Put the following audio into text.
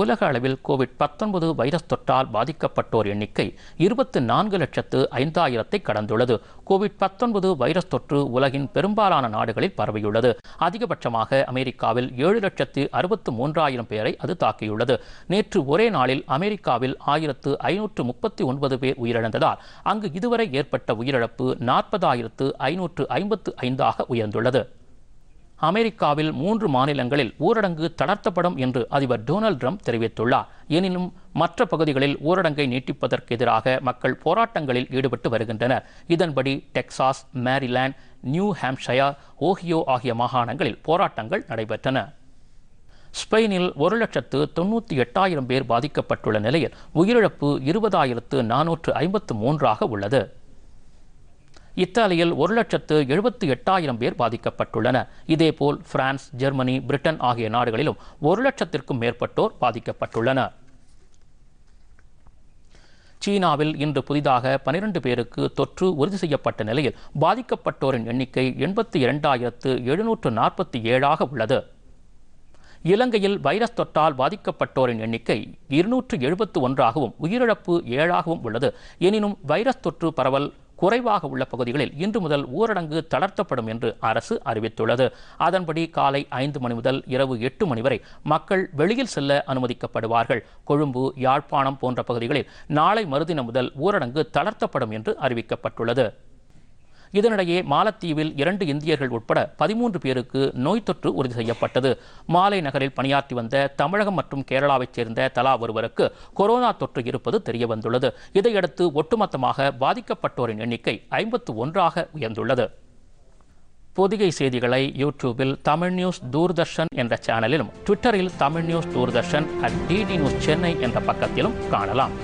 உலக அளவில் கோவிட் பத்தொன்பது வைரஸ் தொற்றால் பாதிக்கப்பட்டோர் எண்ணிக்கை இருபத்து நான்கு லட்சத்து ஐந்தாயிரத்தை கடந்துள்ளது கோவிட் பத்தொன்பது வைரஸ் தொற்று உலகின் பெரும்பாலான நாடுகளில் பரவியுள்ளது அதிகபட்சமாக அமெரிக்காவில் ஏழு லட்சத்து அறுபத்து மூன்றாயிரம் பேரை அது தாக்கியுள்ளது நேற்று ஒரே நாளில் அமெரிக்காவில் ஆயிரத்து ஐநூற்று முப்பத்தி ஒன்பது பேர் உயிரிழந்ததால் அங்கு இதுவரை ஏற்பட்ட உயிரிழப்பு நாற்பதாயிரத்து ஐநூற்று ஐம்பத்து ஐந்தாக உயர்ந்துள்ளது அமெரிக்காவில் மூன்று மாநிலங்களில் ஊரடங்கு தளர்த்தப்படும் என்று அதிபர் டொனால்டு ட்ரம்ப் தெரிவித்துள்ளார் எனினும் மற்ற பகுதிகளில் ஊரடங்கை நீட்டிப்பதற்கு எதிராக மக்கள் போராட்டங்களில் ஈடுபட்டு வருகின்றனர் இதன்படி Texas Maryland New Hampshire Ohio ஆகிய மாகாணங்களில் போராட்டங்கள் நடைபெற்றன ஸ்பெயினில் ஒரு லட்சத்து தொண்ணூற்றி எட்டாயிரம் பேர் பாதிக்கப்பட்டுள்ள நிலையில் உயிரிழப்பு இருபதாயிரத்து நானூற்று ஐம்பத்து மூன்றாக உள்ளது இத்தாலியில் ஒரு லட்சத்து எழுபத்து எட்டாயிரம் பேர் பாதிக்கப்பட்டுள்ளனர் இதேபோல் பிரான்ஸ் ஜெர்மனி பிரிட்டன் ஆகிய நாடுகளிலும் ஒரு லட்சத்திற்கும் மேற்பட்டோர் பாதிக்கப்பட்டுள்ளனர் சீனாவில் இன்று புதிதாக பனிரெண்டு பேருக்கு தொற்று உறுதி செய்யப்பட்ட நிலையில் பாதிக்கப்பட்டோரின் எண்ணிக்கை எண்பத்தி இரண்டாயிரத்து எழுநூற்று நாற்பத்தி ஏழாக உள்ளது இலங்கையில் வைரஸ் தொற்றால் பாதிக்கப்பட்டோரின் எண்ணிக்கை இருநூற்று எழுபத்து ஒன்றாகவும் உயிரிழப்பு ஏழாகவும் உள்ளது எனினும் வைரஸ் தொற்று பரவல் குறைவாக உள்ள பகுதிகளில் இன்று முதல் ஊரடங்கு தளர்த்தப்படும் என்று அரசு அறிவித்துள்ளது அதன்படி காலை ஐந்து மணி முதல் இரவு எட்டு மணி வரை மக்கள் வெளியில் செல்ல அனுமதிக்கப்படுவார்கள் கொழும்பு யாழ்ப்பாணம் போன்ற பகுதிகளில் நாளை மறுதினம் முதல் ஊரடங்கு தளர்த்தப்படும் என்று அறிவிக்கப்பட்டுள்ளது இதனிடையே மாலத்தீவில் இரண்டு இந்தியர்கள் உட்பட பதிமூன்று பேருக்கு நோய் தொற்று உறுதி செய்யப்பட்டது மாலை நகரில் பணியாற்றி வந்த தமிழகம் மற்றும் கேரளாவைச் சேர்ந்த தலா ஒருவருக்கு கொரோனா தொற்று இருப்பது தெரியவந்துள்ளது இதையடுத்து ஒட்டுமொத்தமாக பாதிக்கப்பட்டோரின் எண்ணிக்கை ஐம்பத்து ஒன்றாக உயர்ந்துள்ளது பொதிகை செய்திகளை யூடியூபில் தமிழ் நியூஸ் தூர்தர்ஷன் என்ற சேனலிலும் ட்விட்டரில் Tamil news Doordarshan at DD news Chennai என்ற பக்கத்திலும் காணலாம்